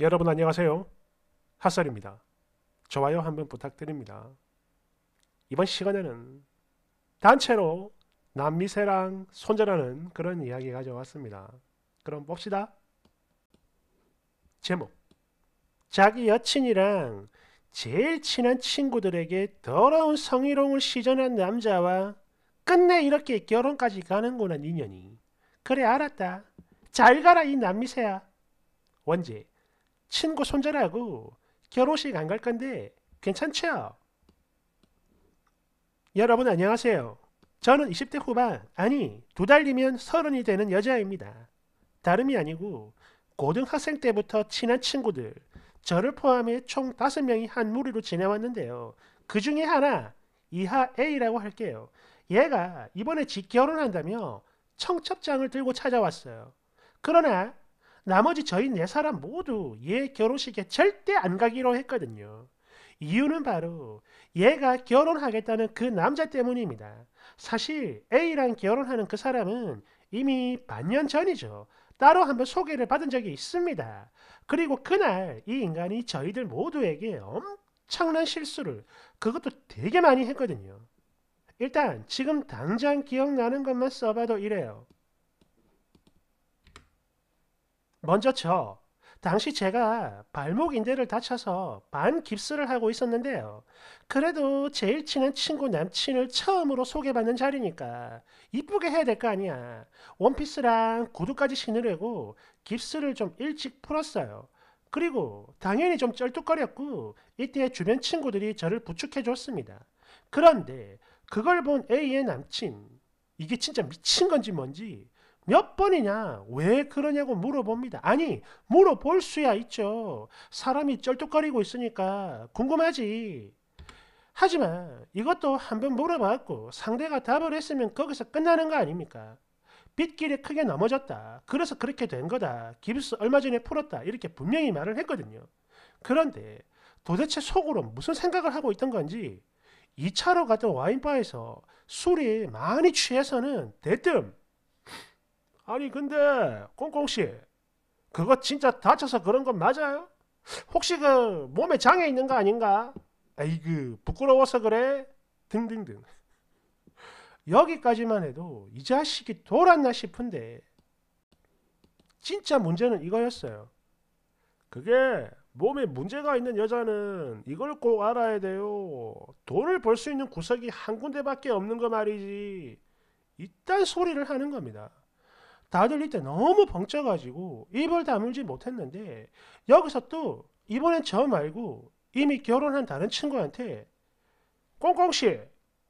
여러분 안녕하세요. 핫설입니다. 좋아요 한번 부탁드립니다. 이번 시간에는 단체로 남미새랑 손절하는 그런 이야기 가져왔습니다. 그럼 봅시다. 제목 자기 여친이랑 제일 친한 친구들에게 더러운 성희롱을 시전한 남자와 끝내 이렇게 결혼까지 가는구나 인연이 그래 알았다. 잘 가라 이 남미새야. 원제 친구 손절하고 결혼식 안 갈 건데 괜찮죠? 여러분 안녕하세요. 저는 20대 후반, 아니 두 달이면 서른이 되는 여자입니다. 다름이 아니고 고등학생 때부터 친한 친구들, 저를 포함해 총 5명이 한 무리로 지내왔는데요. 그 중에 하나, 이하 A라고 할게요. 얘가 이번에 직 결혼한다며 청첩장을 들고 찾아왔어요. 그러나 나머지 저희 네 사람 모두 얘 결혼식에 절대 안 가기로 했거든요. 이유는 바로 얘가 결혼하겠다는 그 남자 때문입니다. 사실 A랑 결혼하는 그 사람은 이미 반년 전이죠. 따로 한번 소개를 받은 적이 있습니다. 그리고 그날 이 인간이 저희들 모두에게 엄청난 실수를 그것도 되게 많이 했거든요. 일단 지금 당장 기억나는 것만 써봐도 이래요. 먼저 저 당시 제가 발목 인대를 다쳐서 반 깁스를 하고 있었는데요. 그래도 제일 친한 친구 남친을 처음으로 소개받는 자리니까 이쁘게 해야 될 거 아니야. 원피스랑 구두까지 신으려고 깁스를 좀 일찍 풀었어요. 그리고 당연히 좀 쩔뚝거렸고 이때 주변 친구들이 저를 부축해 줬습니다. 그런데 그걸 본 A의 남친 이게 진짜 미친 건지 뭔지 몇 번이냐? 왜 그러냐고 물어봅니다. 아니, 물어볼 수야 있죠. 사람이 쩔뚝거리고 있으니까 궁금하지. 하지만 이것도 한번 물어봤고 상대가 답을 했으면 거기서 끝나는 거 아닙니까? 빗길에 크게 넘어졌다. 그래서 그렇게 된 거다. 깁스 얼마 전에 풀었다. 이렇게 분명히 말을 했거든요. 그런데 도대체 속으로 무슨 생각을 하고 있던 건지 2차로 갔던 와인바에서 술이 많이 취해서는 대뜸 아니 근데 꽁꽁씨 그거 진짜 다쳐서 그런 건 맞아요? 혹시 그 몸에 장애 있는 거 아닌가? 에이그 부끄러워서 그래? 등등등 여기까지만 해도 이 자식이 돌았나 싶은데 진짜 문제는 이거였어요. 그게 몸에 문제가 있는 여자는 이걸 꼭 알아야 돼요. 돈을 벌 수 있는 구석이 한 군데밖에 없는 거 말이지. 이딴 소리를 하는 겁니다. 다들 이때 너무 벙쪄가지고 입을 다물지 못했는데 여기서 또 이번엔 저 말고 이미 결혼한 다른 친구한테 꽁꽁씨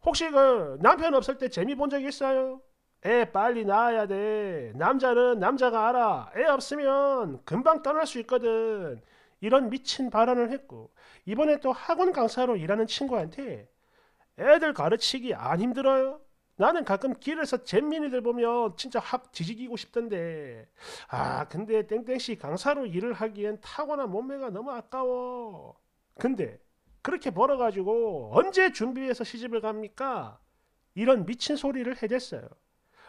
혹시 그 남편 없을 때 재미 본 적 있어요? 애 빨리 낳아야 돼. 남자는 남자가 알아. 애 없으면 금방 떠날 수 있거든. 이런 미친 발언을 했고 이번에 또 학원 강사로 일하는 친구한테 애들 가르치기 안 힘들어요? 나는 가끔 길에서 잼민이들 보면 진짜 확 지지기고 싶던데 아 근데 땡땡씨 강사로 일을 하기엔 타고난 몸매가 너무 아까워 근데 그렇게 벌어가지고 언제 준비해서 시집을 갑니까? 이런 미친 소리를 해댔어요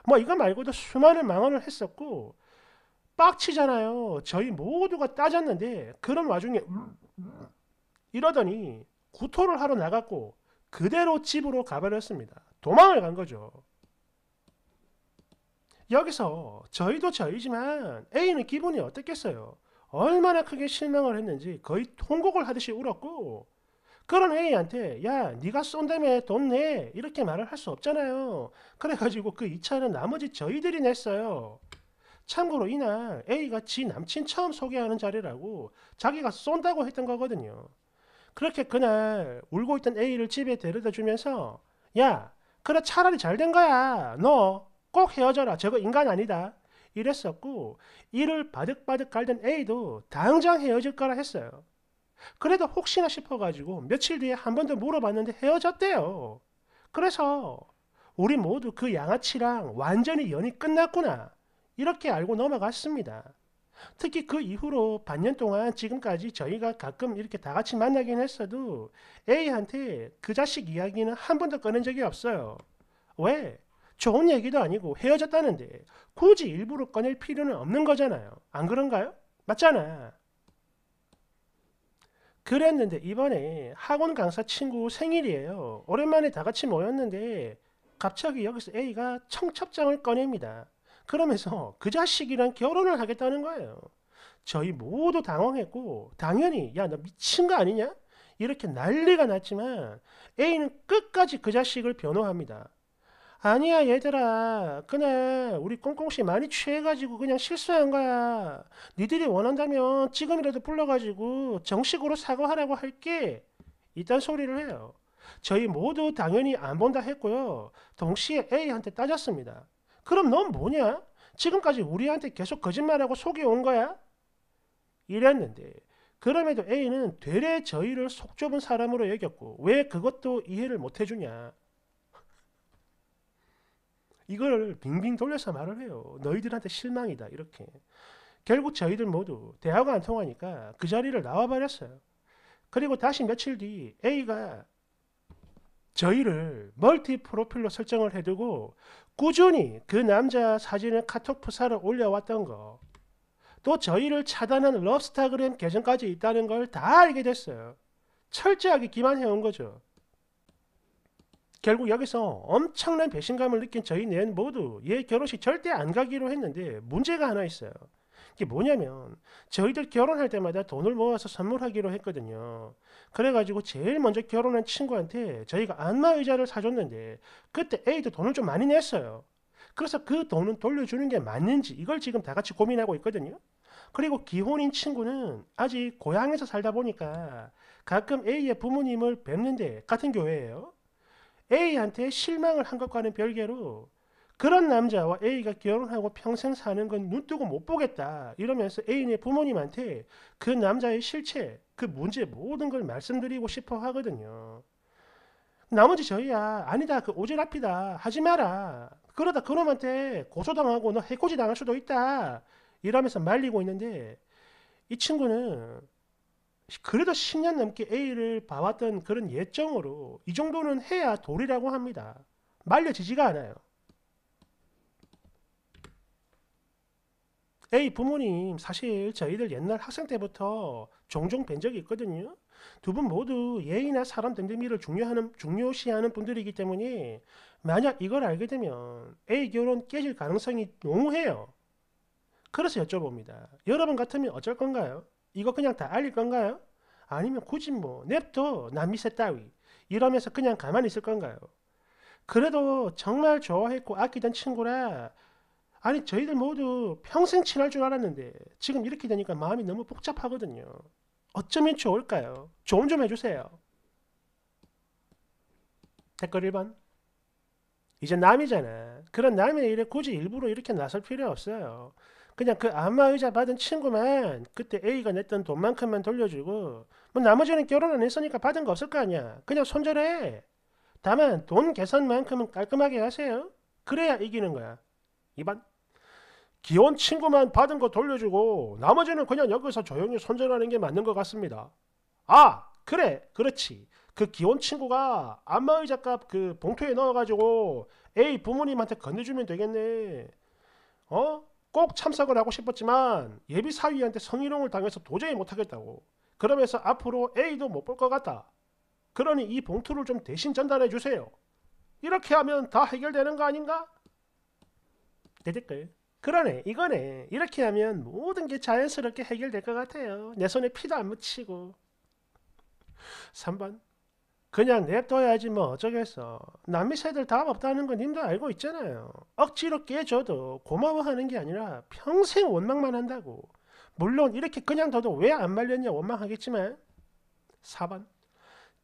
뭐 이거 말고도 수많은 망언을 했었고 빡치잖아요 저희 모두가 따졌는데 그런 와중에 음, 음, 음, 이러더니 구토를 하러 나갔고 그대로 집으로 가버렸습니다 도망을 간 거죠. 여기서 저희도 저희지만 A는 기분이 어땠겠어요? 얼마나 크게 실망을 했는지 거의 통곡을 하듯이 울었고 그런 A한테 야 네가 쏜다며 돈 내 이렇게 말을 할 수 없잖아요. 그래가지고 그 2차는 나머지 저희들이 냈어요. 참고로 이날 A가 지 남친 처음 소개하는 자리라고 자기가 쏜다고 했던 거거든요. 그렇게 그날 울고 있던 A를 집에 데려다 주면서 야 그래 차라리 잘 된 거야. 너 꼭 헤어져라. 저거 인간 아니다. 이랬었고 이를 바득바득 갈던 A도 당장 헤어질 거라 했어요. 그래도 혹시나 싶어가지고 며칠 뒤에 한 번 더 물어봤는데 헤어졌대요. 그래서 우리 모두 그 양아치랑 완전히 연이 끝났구나. 이렇게 알고 넘어갔습니다. 특히 그 이후로 반년 동안 지금까지 저희가 가끔 이렇게 다 같이 만나긴 했어도 A한테 그 자식 이야기는 한 번도 꺼낸 적이 없어요. 왜? 좋은 얘기도 아니고 헤어졌다는데 굳이 일부러 꺼낼 필요는 없는 거잖아요. 안 그런가요? 맞잖아. 그랬는데 이번에 학원 강사 친구 생일이에요. 오랜만에 다 같이 모였는데 갑자기 여기서 A가 청첩장을 꺼냅니다. 그러면서 그 자식이랑 결혼을 하겠다는 거예요. 저희 모두 당황했고 당연히 야 너 미친 거 아니냐? 이렇게 난리가 났지만 A는 끝까지 그 자식을 변호합니다. 아니야 얘들아 그날 우리 꽁꽁씨 많이 취해가지고 그냥 실수한 거야. 니들이 원한다면 지금이라도 불러가지고 정식으로 사과하라고 할게. 이딴 소리를 해요. 저희 모두 당연히 안 본다 했고요. 동시에 A한테 따졌습니다. 그럼 넌 뭐냐? 지금까지 우리한테 계속 거짓말하고 속여온 거야? 이랬는데 그럼에도 A는 되레 저희를 속 좁은 사람으로 여겼고 왜 그것도 이해를 못 해주냐? 이걸 빙빙 돌려서 말을 해요. 너희들한테 실망이다 이렇게. 결국 저희들 모두 대화가 안 통하니까 그 자리를 나와버렸어요. 그리고 다시 며칠 뒤 A가 저희를 멀티 프로필로 설정을 해두고 꾸준히 그 남자 사진을 카톡 프사를 올려왔던 거, 또 저희를 차단한 럽스타그램 계정까지 있다는 걸 다 알게 됐어요. 철저하게 기만해온 거죠. 결국 여기서 엄청난 배신감을 느낀 저희 넷 모두 얘 예, 결혼식 절대 안 가기로 했는데 문제가 하나 있어요. 그게 뭐냐면 저희들 결혼할 때마다 돈을 모아서 선물하기로 했거든요. 그래가지고 제일 먼저 결혼한 친구한테 저희가 안마 의자를 사줬는데 그때 A도 돈을 좀 많이 냈어요. 그래서 그 돈은 돌려주는 게 맞는지 이걸 지금 다 같이 고민하고 있거든요. 그리고 기혼인 친구는 아직 고향에서 살다 보니까 가끔 A의 부모님을 뵙는데 같은 교회예요. A한테 실망을 한 것과는 별개로 그런 남자와 A가 결혼하고 평생 사는 건 눈뜨고 못 보겠다. 이러면서 A의 부모님한테 그 남자의 실체, 그 문제 모든 걸 말씀드리고 싶어 하거든요. 나머지 저희야 아니다 그 오지랖이다 하지 마라 그러다 그놈한테 고소당하고 너 해코지 당할 수도 있다 이러면서 말리고 있는데 이 친구는 그래도 10년 넘게 A를 봐왔던 그런 예정으로 이 정도는 해야 도리라고 합니다 말려지지가 않아요 에이 부모님 사실 저희들 옛날 학생 때부터 종종 뵌 적이 있거든요. 두 분 모두 예의나 사람 등등미를 중요하는, 중요시하는 분들이기 때문에 만약 이걸 알게 되면 에이 결혼 깨질 가능성이 농후해요. 그래서 여쭤봅니다. 여러분 같으면 어쩔 건가요? 이거 그냥 다 알릴 건가요? 아니면 굳이 뭐 냅둬 남미세 따위 이러면서 그냥 가만히 있을 건가요? 그래도 정말 좋아했고 아끼던 친구라 아니 저희들 모두 평생 친할 줄 알았는데 지금 이렇게 되니까 마음이 너무 복잡하거든요. 어쩌면 좋을까요? 조언 좀 해주세요. 댓글 1번 이제 남이잖아. 그런 남의 일에 굳이 일부러 이렇게 나설 필요 없어요. 그냥 그 안마의자 받은 친구만 그때 A가 냈던 돈만큼만 돌려주고 뭐 나머지는 결혼 안 했으니까 받은 거 없을 거 아니야. 그냥 손절해. 다만 돈 계산만큼은 깔끔하게 하세요. 그래야 이기는 거야. 2번 기혼 친구만 받은 거 돌려주고 나머지는 그냥 여기서 조용히 손절하는 게 맞는 것 같습니다. 아 그래 그렇지 그 기혼 친구가 안마의 자값그 봉투에 넣어가지고 에이 부모님한테 건네주면 되겠네. 어? 꼭 참석을 하고 싶었지만 예비 사위한테 성희롱을 당해서 도저히 못하겠다고. 그러면서 앞으로 A도 못 볼 것 같다. 그러니 이 봉투를 좀 대신 전달해 주세요. 이렇게 하면 다 해결되는 거 아닌가? 대댓글. 그러네 이거네 이렇게 하면 모든 게 자연스럽게 해결될 것 같아요 내 손에 피도 안 묻히고 3번 그냥 냅둬야지 뭐 어쩌겠어 남의 새들 답 없다는 건 님도 알고 있잖아요 억지로 깨줘도 고마워하는 게 아니라 평생 원망만 한다고 물론 이렇게 그냥 둬도 왜 안 말렸냐 원망하겠지만 4번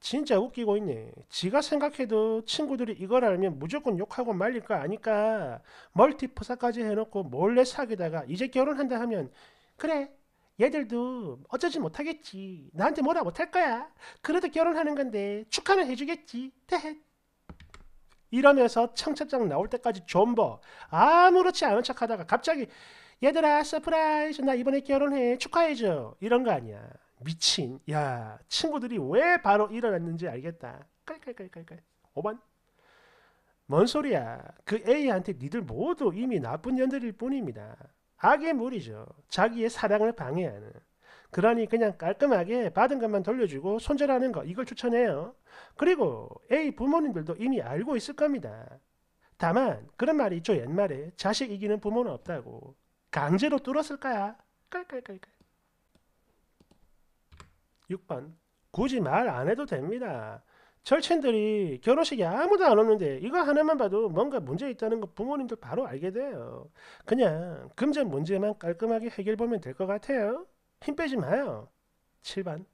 진짜 웃기고 있네. 지가 생각해도 친구들이 이걸 알면 무조건 욕하고 말릴 거 아니까 멀티포사까지 해놓고 몰래 사귀다가 이제 결혼한다 하면 그래 얘들도 어쩌지 못하겠지. 나한테 뭐라 못할 거야. 그래도 결혼하는 건데 축하는 해주겠지. 대헷. 이러면서 청첩장 나올 때까지 존버 아무렇지 않은 척하다가 갑자기 얘들아 서프라이즈 나 이번에 결혼해 축하해줘 이런 거 아니야 미친. 야, 친구들이 왜 바로 일어났는지 알겠다. 깔깔깔깔깔. 5번. 뭔 소리야. 그 A한테 니들 모두 이미 나쁜 년들일 뿐입니다. 악의 물이죠. 자기의 사랑을 방해하는. 그러니 그냥 깔끔하게 받은 것만 돌려주고 손절하는 거 이걸 추천해요. 그리고 A 부모님들도 이미 알고 있을 겁니다. 다만 그런 말이 있죠. 옛말에 자식 이기는 부모는 없다고. 강제로 뚫었을 거야. 깔깔깔깔. 6번 굳이 말 안 해도 됩니다. 절친들이 결혼식에 아무도 안 오는데 이거 하나만 봐도 뭔가 문제 있다는 거 부모님들 바로 알게 돼요. 그냥 금전 문제만 깔끔하게 해결 보면 될 것 같아요. 힘 빼지 마요. 7번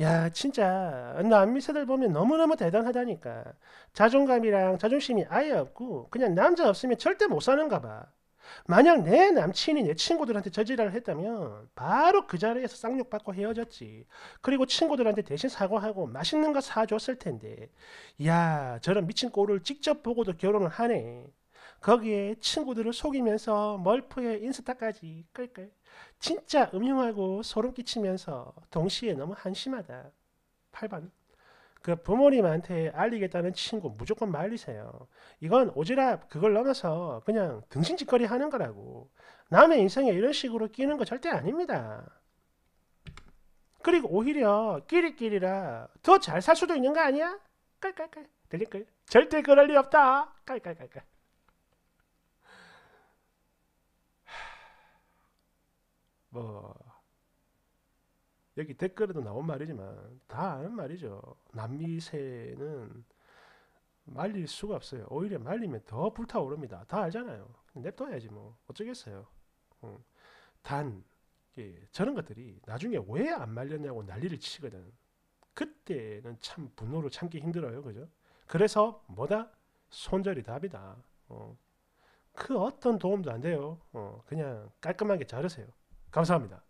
야 진짜 남미세들 보면 너무너무 대단하다니까 자존감이랑 자존심이 아예 없고 그냥 남자 없으면 절대 못 사는가 봐 만약 내 남친이 내 친구들한테 저지랄을 했다면 바로 그 자리에서 쌍욕 받고 헤어졌지. 그리고 친구들한테 대신 사과하고 맛있는 거 사줬을 텐데. 야 저런 미친 꼴을 직접 보고도 결혼을 하네. 거기에 친구들을 속이면서 멀프의 인스타까지 끌끌. 진짜 음흉하고 소름 끼치면서 동시에 너무 한심하다. 8번. 그 부모님한테 알리겠다는 친구 무조건 말리세요. 이건 오지랖 그걸 넘어서 그냥 등신짓거리 하는 거라고. 남의 인생에 이런 식으로 끼는 거 절대 아닙니다. 그리고 오히려 끼리끼리라 더 잘 살 수도 있는 거 아니야? 깔깔깔 들릴걸? 절대 그럴 리 없다. 깔깔깔깔. 뭐 여기 댓글에도 나온 말이지만 다 아는 말이죠. 남미세는 말릴 수가 없어요. 오히려 말리면 더 불타오릅니다. 다 알잖아요. 냅둬야지 뭐 어쩌겠어요. 음. 단 예, 저런 것들이 나중에 왜 안 말렸냐고 난리를 치거든. 그때는 참 분노를 참기 힘들어요. 그죠? 그래서 뭐다? 손절이 답이다. 어. 그 어떤 도움도 안 돼요. 어. 그냥 깔끔하게 자르세요. 감사합니다.